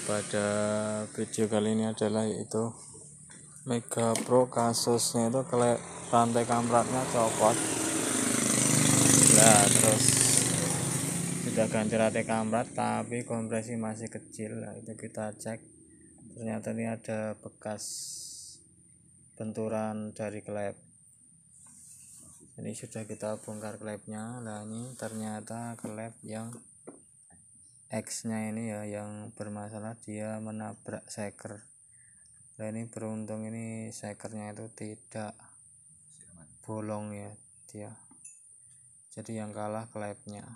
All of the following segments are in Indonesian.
pada video kali ini adalah yaitu Mega Pro kasusnya itu kele rantai kampratnya copot nah terus sudah ganti rantai kamprat tapi kompresi masih kecil nah, itu kita cek ternyata ini ada bekas benturan dari klep ini sudah kita bongkar klepnya nah ini ternyata klep yang X nya ini ya yang bermasalah dia menabrak seker nah ini beruntung ini sekernya itu tidak bolong ya dia jadi yang kalah klepnya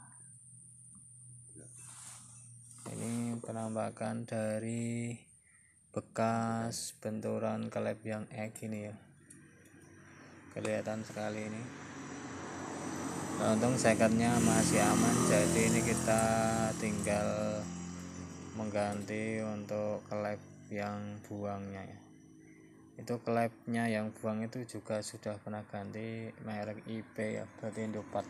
ini penampakan dari bekas benturan klep yang X ini ya kelihatan sekali ini nah, untung sekatnya masih aman jadi ini kita tinggal mengganti untuk klep yang buangnya ya itu klepnya yang buang itu juga sudah pernah ganti merek IP ya berarti Indopat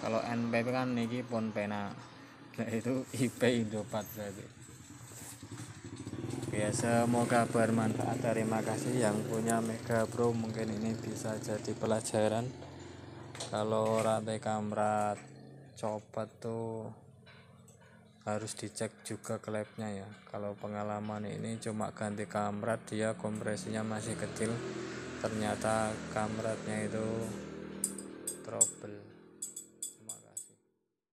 kalau NPP kan niki pun pena nah itu IP Indopat berarti Oke, semoga bermanfaat. Terima kasih yang punya Mega Pro. Mungkin ini bisa jadi pelajaran. Kalau rantai kamera copot tuh harus dicek juga klepnya ya. Kalau pengalaman ini cuma ganti kamera dia kompresinya masih kecil. Ternyata kamratnya itu trouble.